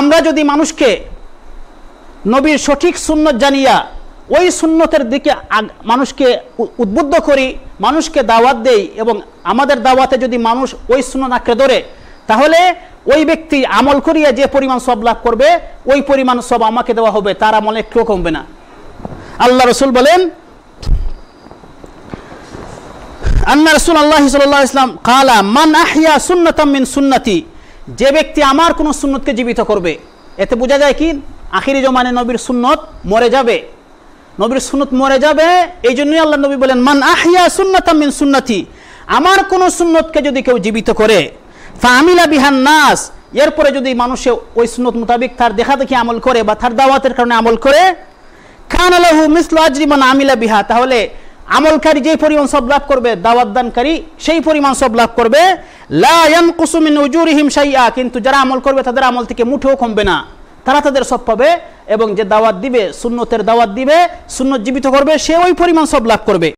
আমরা যদি মানুষকে নবীর সঠিক সুন্নত জানিয়া ওই সুন্নতের দিকে মানুষকে উদ্বুদ্ধ করি মানুষকে দাওয়াত দেই এবং আমাদের দাওয়াতে যদি মানুষ ওই সুন্নত আঁকড়ে ধরে তাহলে ওই ব্যক্তি আমল করিয়া যে পরিমাণ সব লাভ করবে ওই পরিমাণ সব আমাকে দেওয়া হবে তার আমল একটুও কমবে না আল্লাহ রসুল বলেন আল্লাহ রসুল আল্লাহ ইসলাম কালা মান আহিয়া সুন্নতাম মিন সুন্নতি যে ব্যক্তি আমার কোনো সুন্নতকে জীবিত করবে এতে বোঝা যায় কি আখিরি জমানে নবীর সুন্নত মরে যাবে নবীর সুন্নত মরে যাবে এই জন্যই আল্লাহ নবী বলেন মান আহিয়া সুন্নাতাম মিন সুন্নাতি আমার কোন সুন্নতকে যদি কেউ জীবিত করে ফামিলা বিহান নাস এরপরে যদি মানুষে ওই সুন্নত মোতাবেক তার দেখা দেখি আমল করে বা তার দাওয়াতের কারণে আমল করে খান আলাহু মিসলু আজরিমান আমিলা বিহা তাহলে আমলকারী যে পরিমাণ সব লাভ করবে দাওয়াত দানকারী সেই পরিমাণ সব লাভ করবে লায়ন কুসুমিন উজুরিহিম সাইয়া কিন্তু যারা আমল করবে তাদের আমল থেকে মুঠেও কমবে না তারা তাদের সব পাবে এবং যে দাওয়াত দিবে সুন্নতের দাওয়াত দিবে সুন্নত জীবিত করবে সে ওই পরিমাণ সব লাভ করবে